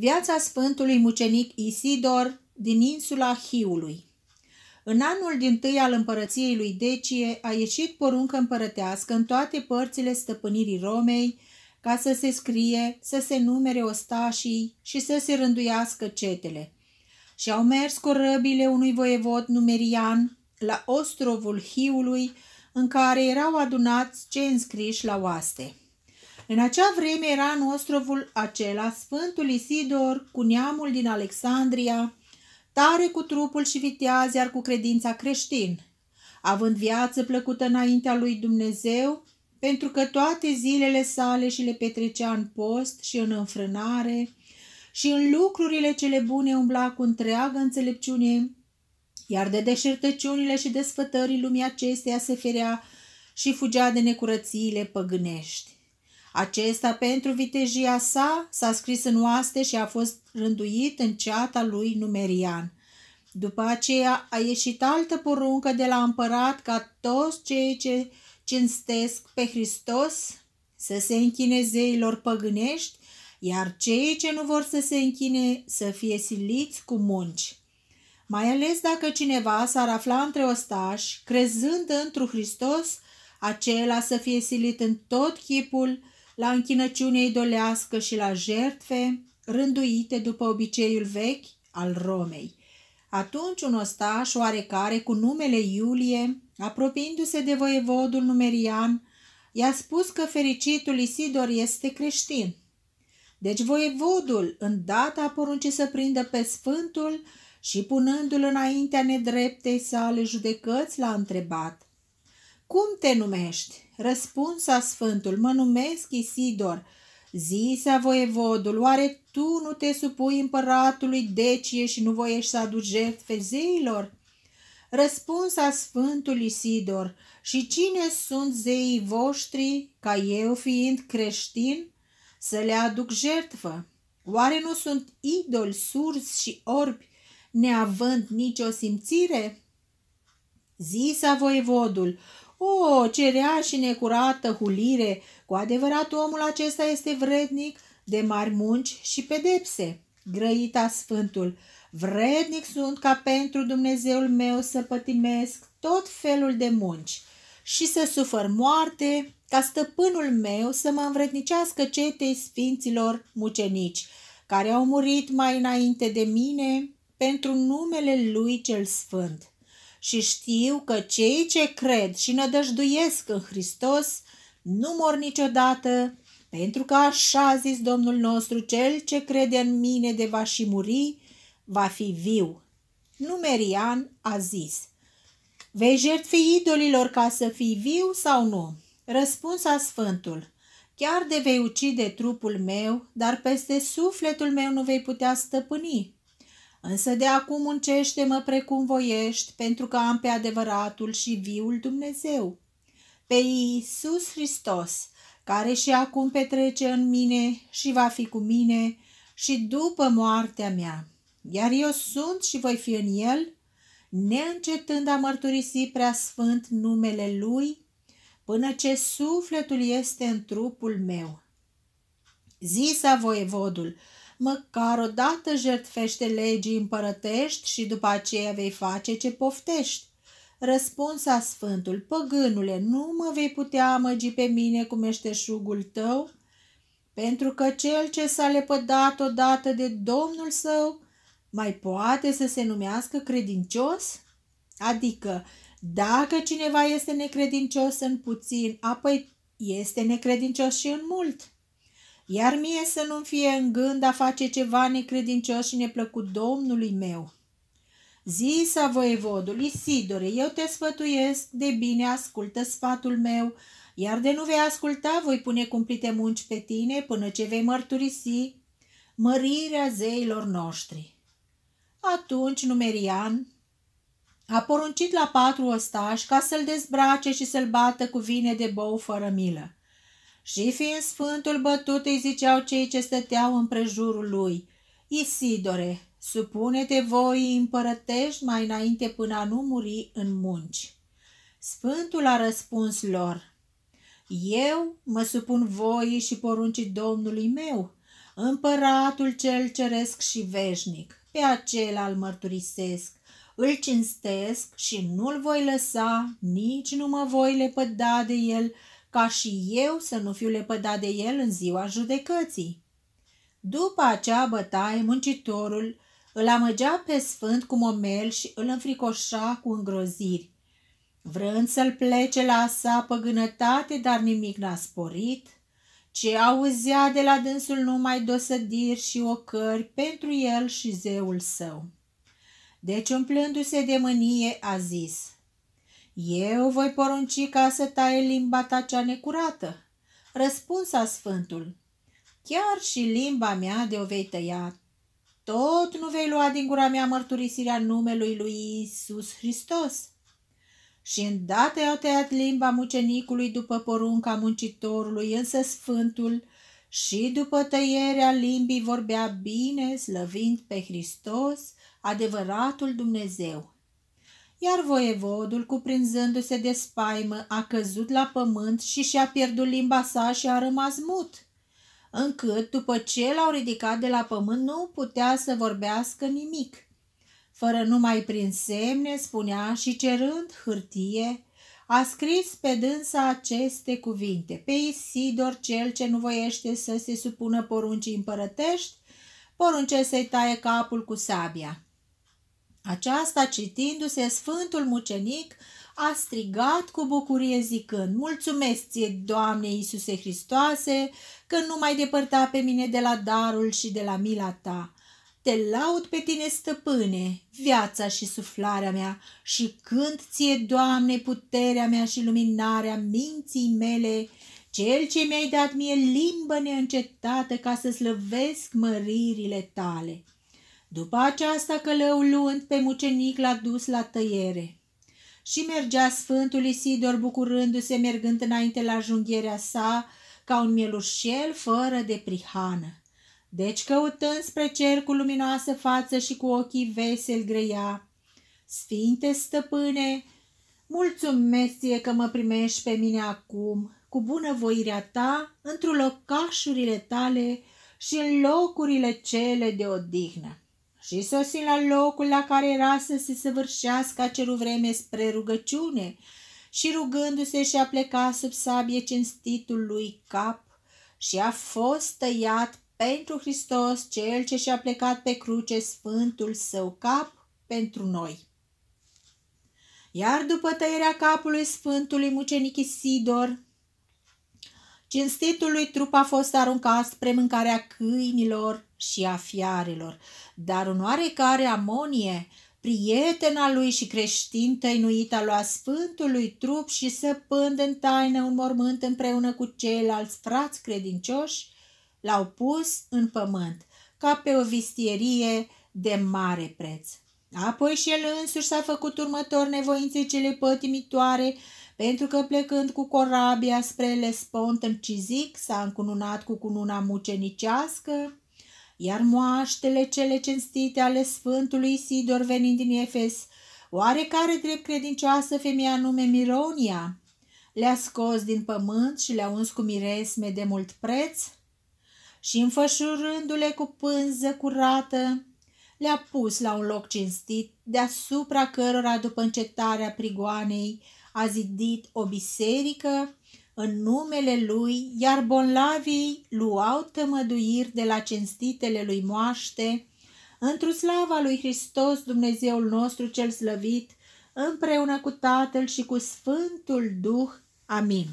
Viața Sfântului Mucenic Isidor din insula Hiului În anul din tâi al împărăției lui Decie a ieșit poruncă împărătească în toate părțile stăpânirii Romei ca să se scrie, să se numere ostașii și să se rânduiască cetele. Și au mers cu răbile unui voievod numerian la ostrovul Hiului, în care erau adunați cei înscriși la oaste. În acea vreme era în ostrovul acela Sfântul Isidor cu neamul din Alexandria, tare cu trupul și viteaz, iar cu credința creștin, având viață plăcută înaintea lui Dumnezeu, pentru că toate zilele sale și le petrecea în post și în înfrânare și în lucrurile cele bune umbla cu întreagă înțelepciune, iar de deșertăciunile și desfătării lumii acesteia se ferea și fugea de necurățiile păgânești. Acesta pentru vitejia sa s-a scris în oaste și a fost rânduit în ceata lui Numerian. După aceea a ieșit altă poruncă de la împărat ca toți cei ce cinstesc pe Hristos să se închine zeilor păgânești, iar cei ce nu vor să se închine să fie siliți cu munci. Mai ales dacă cineva s-ar afla între ostași, crezând într-un Hristos, acela să fie silit în tot chipul, la închinăciune idolească și la jertfe, rânduite după obiceiul vechi al Romei. Atunci un ostaș oarecare cu numele Iulie, apropiindu-se de voievodul numerian, i-a spus că fericitul Isidor este creștin. Deci voievodul îndată a poruncit să prindă pe sfântul și punându-l înaintea nedreptei sale judecăți l-a întrebat cum te numești? Răspunsa sfântul, mă numesc Isidor. Zisea voievodul, oare tu nu te supui împăratului Decie și nu voiești să aduci jertfe zeilor? Răspunsa Sfântul Isidor, și cine sunt zeii voștri, ca eu fiind creștin, să le aduc jertfă? Oare nu sunt idoli surzi și orbi, neavând nicio simțire? Zisa voievodul, o, ce rea și necurată hulire! Cu adevărat omul acesta este vrednic de mari munci și pedepse. Grăita Sfântul, vrednic sunt ca pentru Dumnezeul meu să pătimesc tot felul de munci și să sufăr moarte ca stăpânul meu să mă învrednicească cetei sfinților mucenici, care au murit mai înainte de mine pentru numele lui cel sfânt și știu că cei ce cred și nădăjduiesc în Hristos nu mor niciodată, pentru că așa a zis Domnul nostru, cel ce crede în mine de va și muri, va fi viu. Numerian a zis, Vei jertfi idolilor ca să fii viu sau nu? a Sfântul, Chiar de vei ucide trupul meu, dar peste sufletul meu nu vei putea stăpâni. Însă de acum muncește-mă precum voiești, pentru că am pe adevăratul și viul Dumnezeu. Pe Iisus Hristos, care și acum petrece în mine și va fi cu mine și după moartea mea. Iar eu sunt și voi fi în el, neîncetând a mărturisi prea sfânt numele lui, până ce sufletul este în trupul meu. Zisa voievodul, măcar odată jertfește legii împărătești și după aceea vei face ce poftești. Răspunsa Sfântul, păgânule, nu mă vei putea amăgi pe mine cu meșteșugul tău, pentru că cel ce s-a lepădat odată de Domnul său mai poate să se numească credincios? Adică, dacă cineva este necredincios în puțin, apoi este necredincios și în mult iar mie să nu-mi fie în gând a face ceva necredincios și neplăcut Domnului meu. Zisa voievodul, Isidore, eu te sfătuiesc, de bine ascultă sfatul meu, iar de nu vei asculta, voi pune cumplite munci pe tine până ce vei mărturisi mărirea zeilor noștri. Atunci Numerian a poruncit la patru ostași ca să-l dezbrace și să-l bată cu vine de bou fără milă. Și fiind sfântul bătut, îi ziceau cei ce stăteau împrejurul lui, Isidore, supune-te voi împărătești mai înainte până a nu muri în munci. Sfântul a răspuns lor, Eu mă supun voi și poruncii Domnului meu, împăratul cel ceresc și veșnic, pe acela îl mărturisesc, îl cinstesc și nu-l voi lăsa, nici nu mă voi lepăda de el, ca și eu să nu fiu lepădat de el în ziua judecății. După acea bătaie, muncitorul îl amăgea pe sfânt cu momel și îl înfricoșa cu îngroziri. Vrând să-l plece la sa păgânătate, dar nimic n-a sporit, ce auzea de la dânsul numai dosădiri și ocări pentru el și zeul său. Deci, umplându-se de mânie, a zis – eu voi porunci ca să taie limba ta cea necurată. Răspunsa sfântul. Chiar și limba mea de o vei tăia. Tot nu vei lua din gura mea mărturisirea numelui lui Isus Hristos. Și îndată i-au tăiat limba mucenicului după porunca muncitorului, însă sfântul, și după tăierea limbii vorbea bine, slăvind pe Hristos, adevăratul Dumnezeu iar voievodul, cuprinzându-se de spaimă, a căzut la pământ și și-a pierdut limba sa și a rămas mut, încât, după ce l-au ridicat de la pământ, nu putea să vorbească nimic. Fără numai prin semne, spunea și cerând hârtie, a scris pe dânsa aceste cuvinte. Pe Isidor, cel ce nu voiește să se supună poruncii împărătești, porunce să-i taie capul cu sabia. Aceasta citindu-se, Sfântul Mucenic a strigat cu bucurie zicând, Mulțumesc ție, Doamne Iisuse Hristoase, că nu mai depărta pe mine de la darul și de la mila ta. Te laud pe tine, stăpâne, viața și suflarea mea și când ție, Doamne, puterea mea și luminarea minții mele, cel ce mi-ai dat mie limbă neîncetată ca să slăvesc măririle tale. După aceasta călăul luând pe mucenic l-a dus la tăiere. Și mergea Sfântul Isidor bucurându-se mergând înainte la junghierea sa ca un mielușel fără de prihană. Deci căutând spre cer cu luminoasă față și cu ochii vesel greia, Sfinte stăpâne, mulțumesc ție că mă primești pe mine acum, cu bunăvoirea ta, într o locașurile tale și în locurile cele de odihnă și sosi la locul la care era să se săvârșească acelu vreme spre rugăciune și rugându-se și-a plecat sub sabie cinstitul lui cap și a fost tăiat pentru Hristos, cel ce și-a plecat pe cruce sfântul său cap pentru noi. Iar după tăierea capului sfântului mucenic Isidor, Cinstitului trup a fost aruncat spre mâncarea câinilor și a fiarelor, dar un oarecare amonie, prietena lui și creștin tăinuit a luat sfântului trup și săpând în taină un mormânt împreună cu ceilalți frați credincioși, l-au pus în pământ, ca pe o vistierie de mare preț. Apoi și el însuși s-a făcut următor nevoințe cele pătimitoare, pentru că plecând cu corabia spre Lespont în Cizic, s-a încununat cu cununa mucenicească, iar moaștele cele cinstite ale Sfântului Sidor venind din Efes, oarecare drept credincioasă femeia nume Mironia, le-a scos din pământ și le-a uns cu miresme de mult preț și înfășurându-le cu pânză curată, le-a pus la un loc cinstit, deasupra cărora, după încetarea prigoanei, a zidit o biserică în numele lui, iar bonlavii luau tămăduiri de la cinstitele lui moaște, întru slava lui Hristos, Dumnezeul nostru cel slăvit, împreună cu Tatăl și cu Sfântul Duh. Amin.